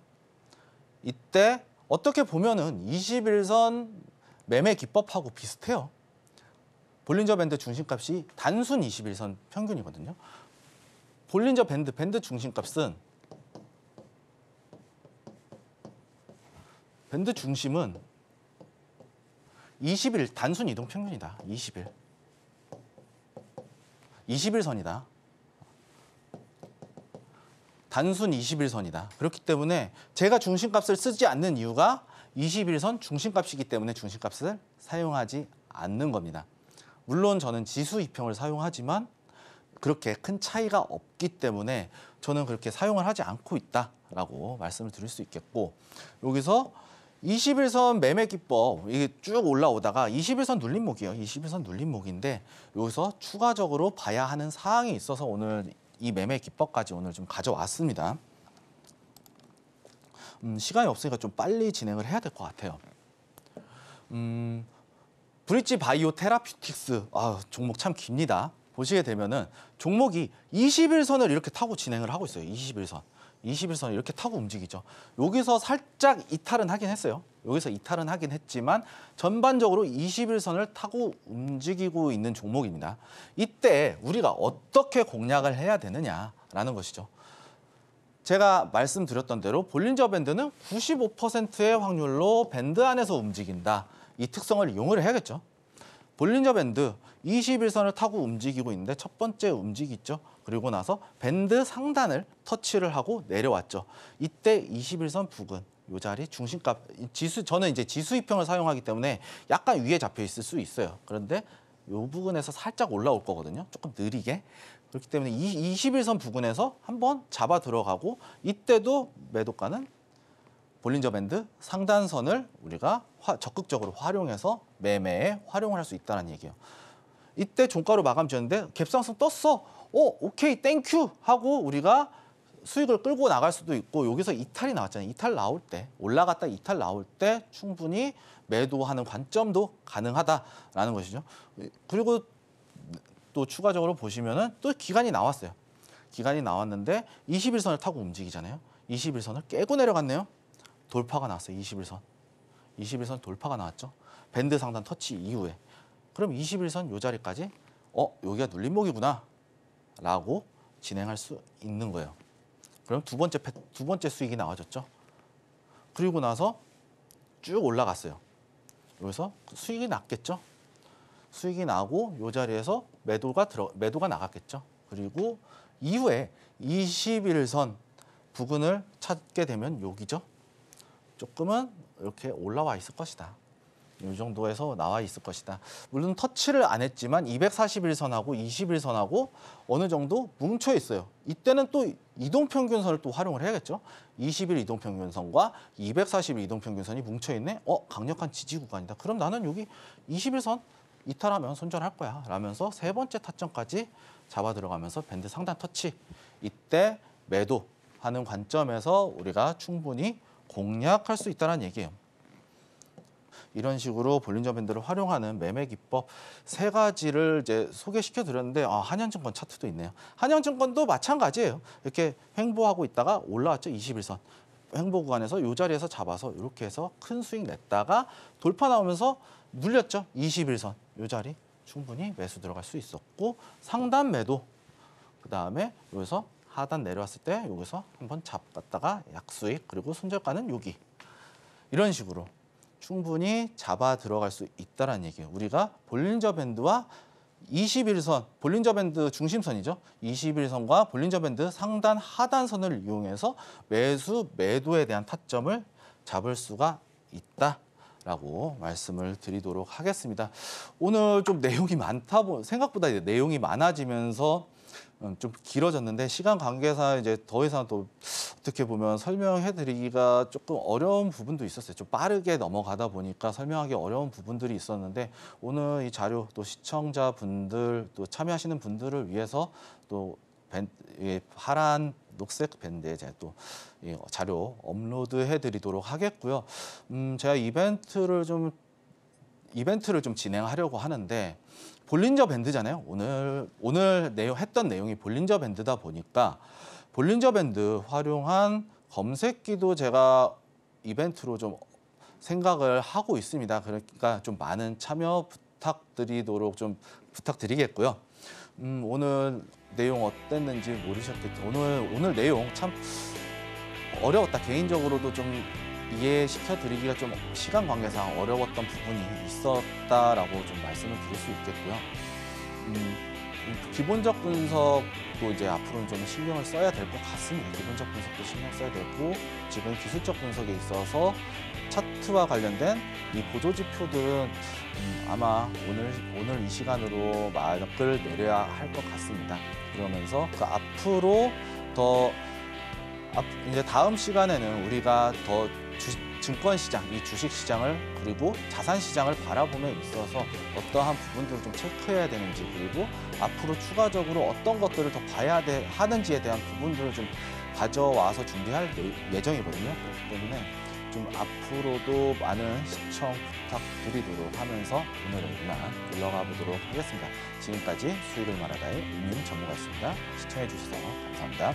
이때 어떻게 보면은 21선 매매 기법하고 비슷해요. 볼린저 밴드 중심값이 단순 21선 평균이거든요. 볼린저 밴드 밴드 중심값은 밴드 중심은 20일 단순 이동 평균이다. 20일. 20일선이다. 단순 21선이다. 그렇기 때문에 제가 중심값을 쓰지 않는 이유가 21선 중심값이기 때문에 중심값을 사용하지 않는 겁니다. 물론 저는 지수 이평을 사용하지만 그렇게 큰 차이가 없기 때문에 저는 그렇게 사용을 하지 않고 있다라고 말씀을 드릴 수 있겠고 여기서 21선 매매 기법 이게 쭉 올라오다가 21선 눌림목이에요. 21선 눌림목인데 여기서 추가적으로 봐야 하는 사항이 있어서 오늘 이 매매 기법까지 오늘 좀 가져왔습니다. 음, 시간이 없으니까 좀 빨리 진행을 해야 될 것 같아요. 음, 브릿지 바이오 테라퓨틱스 아, 종목 참 깁니다. 보시게 되면은 종목이 21선을 이렇게 타고 진행을 하고 있어요. 21선. 2 1선 이렇게 타고 움직이죠. 여기서 살짝 이탈은 하긴 했어요. 여기서 이탈은 하긴 했지만 전반적으로 21선을 타고 움직이고 있는 종목입니다. 이때 우리가 어떻게 공략을 해야 되느냐라는 것이죠. 제가 말씀드렸던 대로 볼린저 밴드는 95%의 확률로 밴드 안에서 움직인다. 이 특성을 이용을 해야겠죠. 볼린저 밴드 21선을 타고 움직이고 있는데 첫 번째 움직이죠. 그리고 나서 밴드 상단을 터치를 하고 내려왔죠. 이때 21선 부근 이 자리 중심값 지수 저는 이제 지수 이평을 사용하기 때문에 약간 위에 잡혀 있을 수 있어요. 그런데 이 부분에서 살짝 올라올 거거든요. 조금 느리게. 그렇기 때문에 이 21선 부근에서 한번 잡아 들어가고 이때도 매도가는 볼린저 밴드 상단선을 우리가 화, 적극적으로 활용해서 매매에 활용을 할 수 있다는 얘기예요. 이때 종가로 마감 지었는데 갭상승 떴어. 어, 오케이, 땡큐 하고 우리가 수익을 끌고 나갈 수도 있고 여기서 이탈이 나왔잖아요. 이탈 나올 때 올라갔다 이탈 나올 때 충분히 매도하는 관점도 가능하다라는 것이죠. 그리고 또 추가적으로 보시면은 또 기간이 나왔어요. 기간이 나왔는데 21선을 타고 움직이잖아요. 21선을 깨고 내려갔네요. 돌파가 나왔어요. 21선. 21선 돌파가 나왔죠. 밴드 상단 터치 이후에. 그럼 21선 요 자리까지 어, 여기가 눌림목이구나 라고 진행할 수 있는 거예요. 그럼 두 번째 두 번째 수익이 나와졌죠. 그리고 나서 쭉 올라갔어요. 여기서 수익이 났겠죠. 수익이 나고 이 자리에서 매도가 들어 매도가 나갔겠죠. 그리고 이후에 21선 부근을 찾게 되면 여기죠. 조금은 이렇게 올라와 있을 것이다. 이 정도에서 나와 있을 것이다. 물론 터치를 안 했지만 241선하고 21선하고 어느 정도 뭉쳐 있어요. 이때는 또 이동평균선을 또 활용을 해야겠죠. 21 이동평균선과 241 이동평균선이 뭉쳐 있네. 어, 강력한 지지 구간이다. 그럼 나는 여기 21선 이탈하면 손절할 거야. 라면서 세 번째 타점까지 잡아 들어가면서 밴드 상단 터치. 이때 매도하는 관점에서 우리가 충분히 공략할 수 있다는 얘기예요. 이런 식으로 볼린저 밴드를 활용하는 매매 기법 세 가지를 이제 소개시켜 드렸는데 아, 한양증권 차트도 있네요. 한양증권도 마찬가지예요. 이렇게 횡보하고 있다가 올라왔죠. 21선. 횡보 구간에서 이 자리에서 잡아서 이렇게 해서 큰 수익 냈다가 돌파 나오면서 눌렸죠. 21선. 이 자리 충분히 매수 들어갈 수 있었고 상단 매도 그다음에 여기서 하단 내려왔을 때 여기서 한번 잡았다가 약수익 그리고 손절가는 여기 이런 식으로 충분히 잡아 들어갈 수 있다는 얘기예요. 우리가 볼린저 밴드와 21선, 볼린저 밴드 중심선이죠. 21선과 볼린저 밴드 상단 하단선을 이용해서 매수, 매도에 대한 타점을 잡을 수가 있다. 라고 말씀을 드리도록 하겠습니다. 오늘 좀 내용이 많다, 보, 생각보다 이제 내용이 많아지면서 어, 좀 길어졌는데 시간 관계상 이제 더 이상 또 어떻게 보면 설명해드리기가 조금 어려운 부분도 있었어요. 좀 빠르게 넘어가다 보니까 설명하기 어려운 부분들이 있었는데 오늘 이 자료 또 시청자분들 또 참여하시는 분들을 위해서 또 밴, 파란 녹색 밴드에 제가 또 자료 업로드해드리도록 하겠고요. 음, 제가 이벤트를 좀 이벤트를 좀 진행하려고 하는데 볼린저 밴드잖아요. 오늘 오늘 내용 했던 내용이 볼린저 밴드다 보니까 볼린저 밴드 활용한 검색기도 제가 이벤트로 좀 생각을 하고 있습니다. 그러니까 좀 많은 참여 부탁드리도록 좀 부탁드리겠고요. 음, 오늘 내용 어땠는지 모르셨겠죠. 오늘 오늘 내용 참 어려웠다. 개인적으로도 좀 이해시켜드리기가 좀 시간 관계상 어려웠던 부분이 있었다라고 좀 말씀을 드릴 수 있겠고요. 음, 음 기본적 분석도 이제 앞으로는 좀 신경을 써야 될 것 같습니다. 기본적 분석도 신경 써야 되고 지금 기술적 분석에 있어서 차트와 관련된 이 보조 지표들은 음, 아마 오늘 오늘 이 시간으로 막을 내려야 할 것 같습니다. 그러면서 그 앞으로 더 앞, 이제 다음 시간에는 우리가 더 주, 증권시장, 이 주식시장을 그리고 자산시장을 바라보며 있어서 어떠한 부분들을 좀 체크해야 되는지 그리고 앞으로 추가적으로 어떤 것들을 더 봐야 돼, 하는지에 대한 부분들을 좀 가져와서 준비할 예정이거든요. 그렇기 때문에 좀 앞으로도 많은 시청 부탁드리도록 하면서 오늘은 이만 물러가 보도록 하겠습니다. 지금까지 수익을 말하다의 임윤 전무가였습니다. 시청해주셔서 감사합니다.